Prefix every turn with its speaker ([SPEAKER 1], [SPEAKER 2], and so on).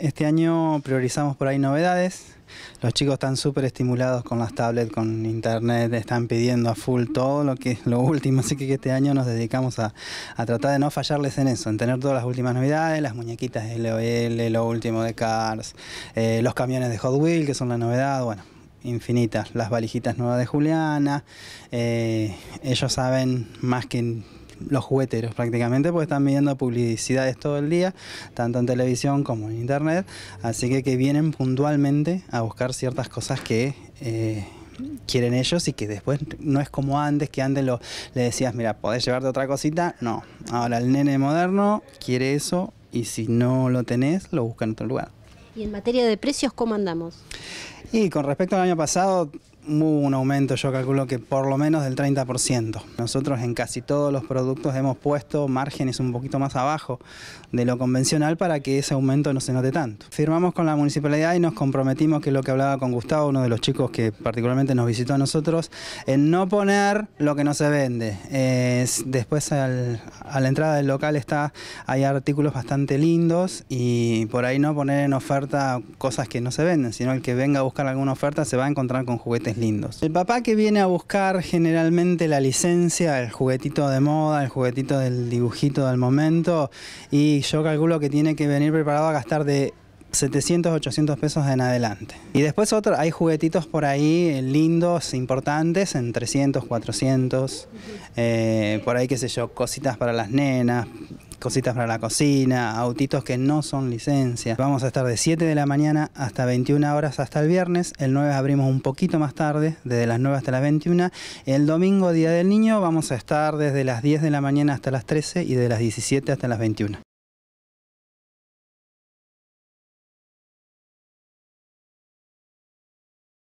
[SPEAKER 1] Este año priorizamos por ahí novedades. Los chicos están súper estimulados con las tablets, con internet, están pidiendo a full todo lo que lo último. Así que este año nos dedicamos a, tratar de no fallarles en eso, en tener todas las últimas novedades, las muñequitas LOL, lo último de Cars, eh, los camiones de Hot Wheels, que son la novedad, bueno, infinitas. Las valijitas nuevas de Juliana. Eh, ellos saben más que los jugueteros prácticamente, porque están viendo publicidades todo el día, tanto en televisión como en internet, así que que vienen puntualmente a buscar ciertas cosas que... Eh, quieren ellos y que después no es como antes, que antes lo, le decías, mira, podés llevarte otra cosita. No, ahora el nene moderno quiere eso y si no lo tenés, lo busca en otro lugar. ¿Y en materia de precios, cómo andamos? Y con respecto al año pasado, hubo un aumento, yo calculo que por lo menos del 30%. Nosotros en casi todos los productos hemos puesto márgenes un poquito más abajo de lo convencional para que ese aumento no se note tanto. Firmamos con la municipalidad y nos comprometimos, que es lo que hablaba con Gustavo, uno de los chicos que particularmente nos visitó a nosotros, en no poner lo que no se vende. después a la entrada del local está, hay artículos bastante lindos y por ahí no poner en oferta cosas que no se venden, sino el que venga a buscar alguna oferta se va a encontrar con juguetes lindos. El papá que viene a buscar generalmente la licencia, el juguetito de moda, el juguetito del dibujito del momento, y yo calculo que tiene que venir preparado a gastar de 700, 800 pesos en adelante. Y después otro, hay juguetitos por ahí eh, lindos, importantes, en 300, 400, eh, por ahí qué sé yo, cositas para las nenas, cositas para la cocina, autitos que no son licencia. Vamos a estar de 7 de la mañana hasta 21 horas hasta el viernes. El 9 abrimos un poquito más tarde, desde las 9 hasta las 21. El domingo, Día del Niño, vamos a estar desde las 10 de la mañana hasta las 13 y de las 17 hasta las 21.